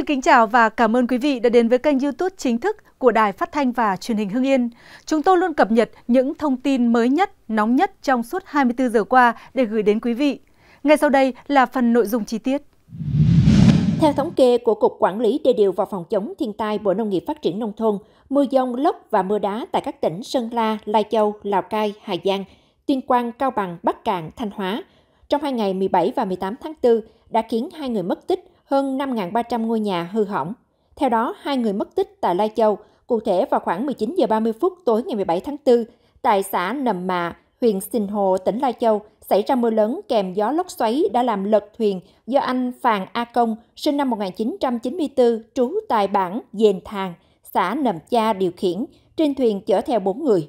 Xin kính chào và cảm ơn quý vị đã đến với kênh YouTube chính thức của Đài Phát thanh và Truyền hình Hưng Yên. Chúng tôi luôn cập nhật những thông tin mới nhất, nóng nhất trong suốt 24 giờ qua để gửi đến quý vị. Ngay sau đây là phần nội dung chi tiết. Theo thống kê của Cục Quản lý Đê điều và Phòng chống thiên tai Bộ Nông nghiệp Phát triển Nông thôn, mưa dông, lốc và mưa đá tại các tỉnh Sơn La, Lai Châu, Lào Cai, Hà Giang, Tuyên Quang, Cao Bằng, Bắc Cạn, Thanh Hóa trong hai ngày 17 và 18 tháng 4 đã khiến hai người mất tích, hơn 5.300 ngôi nhà hư hỏng. Theo đó, hai người mất tích tại Lai Châu, cụ thể vào khoảng 19 giờ 30 phút tối ngày 17 tháng 4, tại xã Nầm Mạ, huyện Sinh Hồ, tỉnh Lai Châu, xảy ra mưa lớn kèm gió lốc xoáy đã làm lật thuyền do anh Phàng A Công, sinh năm 1994, trú tại bản Dền Thàng, xã Nầm Cha điều khiển, trên thuyền chở theo bốn người.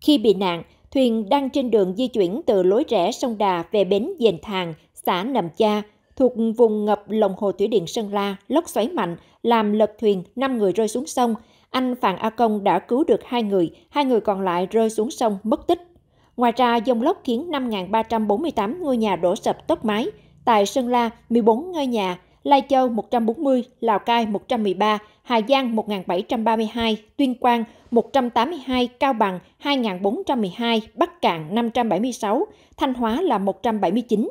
Khi bị nạn, thuyền đang trên đường di chuyển từ lối rẽ sông Đà về bến Dền Thàng, xã Nầm Cha, thuộc vùng ngập lòng hồ thủy điện Sơn La, lốc xoáy mạnh, làm lật thuyền, 5 người rơi xuống sông. Anh Phạm A Công đã cứu được hai người, hai người còn lại rơi xuống sông mất tích. Ngoài ra, dông lốc khiến 5.348 ngôi nhà đổ sập tốc mái. Tại Sơn La, 14 ngôi nhà, Lai Châu 140, Lào Cai 113, Hà Giang 1732, Tuyên Quang 182, Cao Bằng 2412, Bắc Cạn 576, Thanh Hóa là 179.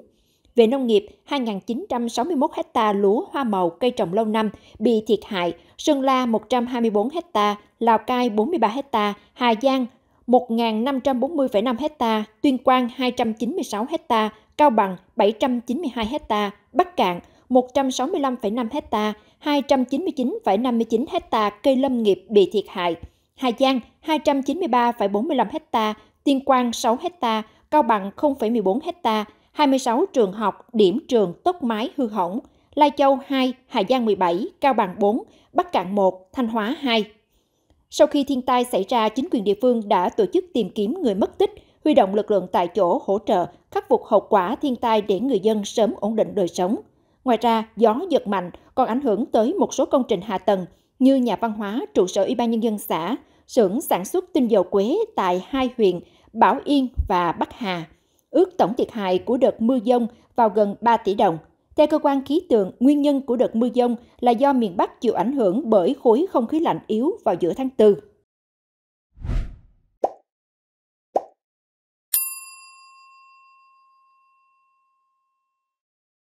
Về nông nghiệp, 2.961 ha lúa hoa màu cây trồng lâu năm bị thiệt hại, Sơn La 124 ha, Lào Cai 43 ha, Hà Giang 1.540,5 ha, Tuyên Quang 296 ha, Cao Bằng 792 ha, Bắc Cạn 165,5 ha, 299,59 ha cây lâm nghiệp bị thiệt hại. Hà Giang 293,45 ha, Tiên Quang 6 ha, Cao Bằng 0,14 ha, 26 trường học, điểm trường tốc mái hư hỏng, Lai Châu 2, Hà Giang 17, Cao Bằng 4, Bắc Cạn 1, Thanh Hóa 2. Sau khi thiên tai xảy ra, chính quyền địa phương đã tổ chức tìm kiếm người mất tích, huy động lực lượng tại chỗ hỗ trợ khắc phục hậu quả thiên tai để người dân sớm ổn định đời sống. Ngoài ra, gió giật mạnh còn ảnh hưởng tới một số công trình hạ tầng như nhà văn hóa, trụ sở Ủy ban nhân dân xã, xưởng sản xuất tinh dầu quế tại hai huyện Bảo Yên và Bắc Hà ước tổng thiệt hại của đợt mưa dông vào gần 3 tỷ đồng. Theo cơ quan khí tượng, nguyên nhân của đợt mưa dông là do miền Bắc chịu ảnh hưởng bởi khối không khí lạnh yếu vào giữa tháng 4.